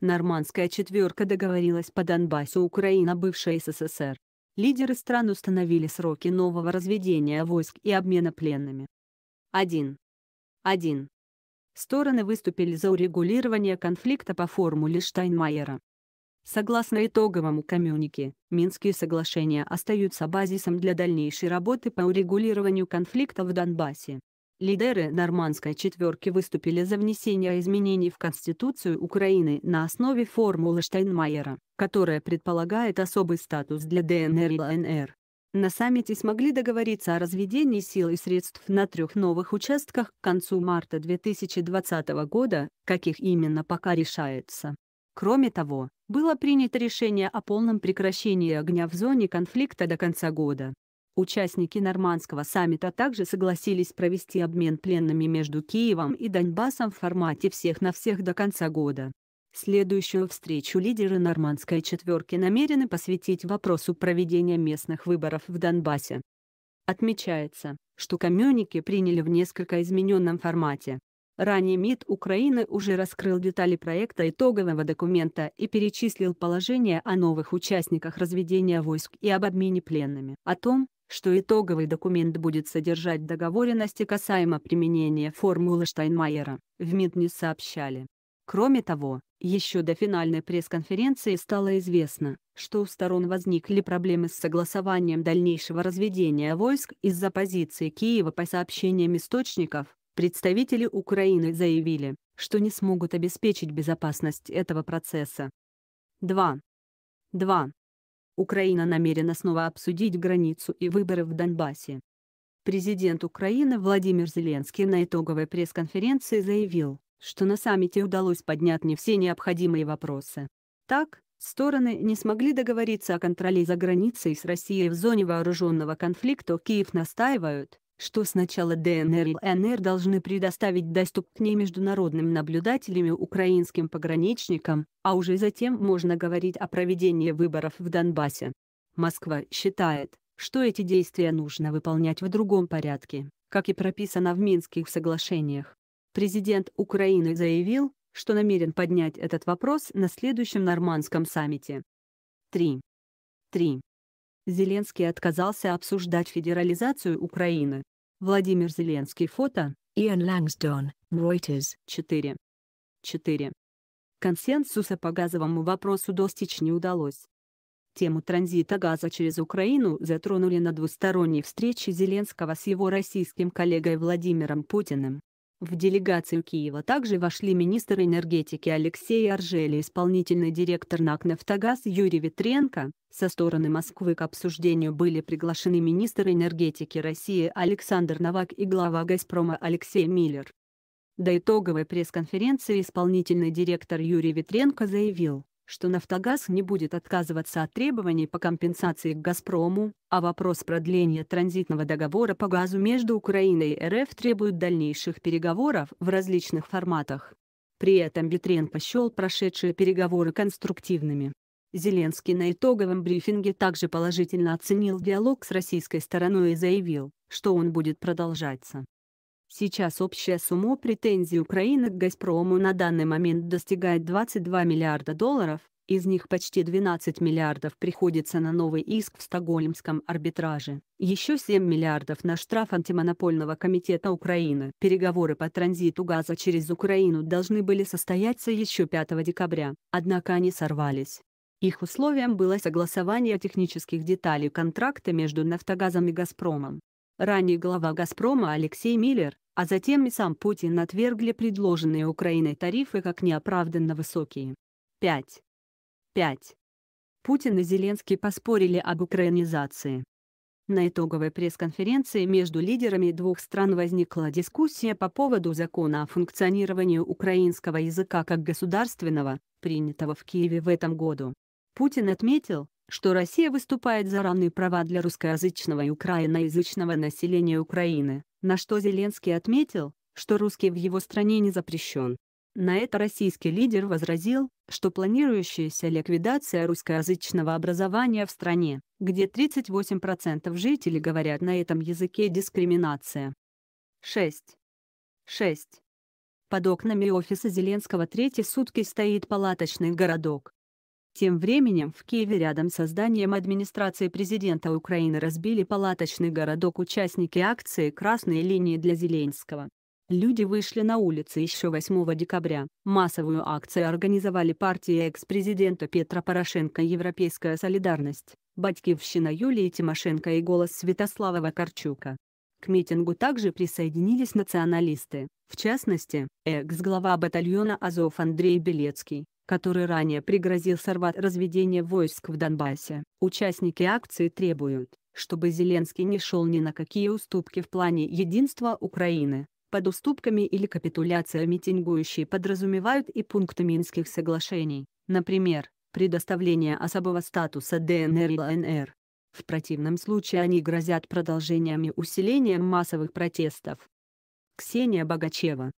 Нормандская четверка договорилась по Донбассу Украина бывшая СССР. Лидеры стран установили сроки нового разведения войск и обмена пленными. 1. 1. Стороны выступили за урегулирование конфликта по формуле Штайнмайера. Согласно итоговому коммюнике, Минские соглашения остаются базисом для дальнейшей работы по урегулированию конфликта в Донбассе. Лидеры нормандской четверки выступили за внесение изменений в Конституцию Украины на основе формулы Штайнмайера, которая предполагает особый статус для ДНР и ЛНР. На саммите смогли договориться о разведении сил и средств на трех новых участках к концу марта 2020 года, каких именно пока решается. Кроме того, было принято решение о полном прекращении огня в зоне конфликта до конца года. Участники нормандского саммита также согласились провести обмен пленными между Киевом и Донбассом в формате всех на всех до конца года. Следующую встречу лидеры нормандской четверки намерены посвятить вопросу проведения местных выборов в Донбассе. Отмечается, что коммюники приняли в несколько измененном формате. Ранее МИД Украины уже раскрыл детали проекта итогового документа и перечислил положение о новых участниках разведения войск и об обмене пленными, о том, что итоговый документ будет содержать договоренности касаемо применения формулы Штайнмайера, в МИД не сообщали. Кроме того, еще до финальной пресс-конференции стало известно, что у сторон возникли проблемы с согласованием дальнейшего разведения войск из-за позиции Киева по сообщениям источников, представители Украины заявили, что не смогут обеспечить безопасность этого процесса. 2. 2. Украина намерена снова обсудить границу и выборы в Донбассе. Президент Украины Владимир Зеленский на итоговой пресс-конференции заявил, что на саммите удалось поднять не все необходимые вопросы. Так, стороны не смогли договориться о контроле за границей с Россией в зоне вооруженного конфликта Киев настаивают, что сначала ДНР и ЛНР должны предоставить доступ к ней международным наблюдателям и украинским пограничникам, а уже затем можно говорить о проведении выборов в Донбассе. Москва считает, что эти действия нужно выполнять в другом порядке, как и прописано в Минских соглашениях. Президент Украины заявил, что намерен поднять этот вопрос на следующем нормандском саммите. 3. 3. Зеленский отказался обсуждать федерализацию Украины. Владимир Зеленский фото, Иэн Лангстон, Reuters. 4. 4. Консенсуса по газовому вопросу достичь не удалось. Тему транзита газа через Украину затронули на двусторонней встрече Зеленского с его российским коллегой Владимиром Путиным. В делегацию Киева также вошли министр энергетики Алексей Аржели и исполнительный директор НАК «Нафтогаз» Юрий Витренко. Со стороны Москвы к обсуждению были приглашены министр энергетики России Александр Новак и глава «Газпрома» Алексей Миллер. До итоговой пресс-конференции исполнительный директор Юрий Витренко заявил, что «Нафтогаз» не будет отказываться от требований по компенсации к «Газпрому», а вопрос продления транзитного договора по газу между Украиной и РФ требует дальнейших переговоров в различных форматах. При этом Битрен счел прошедшие переговоры конструктивными. Зеленский на итоговом брифинге также положительно оценил диалог с российской стороной и заявил, что он будет продолжаться. Сейчас общая сумма претензий Украины к «Газпрому» на данный момент достигает 22 миллиарда долларов, из них почти 12 миллиардов приходится на новый иск в стокгольмском арбитраже, еще 7 миллиардов на штраф антимонопольного комитета Украины. Переговоры по транзиту газа через Украину должны были состояться еще 5 декабря, однако они сорвались. Их условием было согласование технических деталей контракта между «Нафтогазом» и «Газпромом». Ранее глава «Газпрома» Алексей Миллер, а затем и сам Путин отвергли предложенные Украиной тарифы как неоправданно высокие. 5. 5. Путин и Зеленский поспорили об украинизации. На итоговой пресс-конференции между лидерами двух стран возникла дискуссия по поводу закона о функционировании украинского языка как государственного, принятого в Киеве в этом году. Путин отметил, что Россия выступает за равные права для русскоязычного и украиноязычного населения Украины, на что Зеленский отметил, что русский в его стране не запрещен. На это российский лидер возразил, что планирующаяся ликвидация русскоязычного образования в стране, где 38% жителей говорят на этом языке дискриминация. 6. 6. Под окнами офиса Зеленского третьи сутки стоит палаточный городок. Тем временем в Киеве рядом со зданием администрации президента Украины разбили палаточный городок участники акции «Красные линии для Зеленского». Люди вышли на улицы еще 8 декабря. Массовую акцию организовали партии экс-президента Петра Порошенко «Европейская солидарность», «Батькивщина» Юлии Тимошенко и «Голос» Святослава Вакарчука. К митингу также присоединились националисты, в частности, экс-глава батальона «Азов» Андрей Белецкий, который ранее пригрозил сорвать разведение войск в Донбассе. Участники акции требуют, чтобы Зеленский не шел ни на какие уступки в плане единства Украины. Под уступками или капитуляцией митингующие подразумевают и пункты Минских соглашений, например, предоставление особого статуса ДНР и ЛНР. В противном случае они грозят продолжениями, и массовых протестов. Ксения Богачева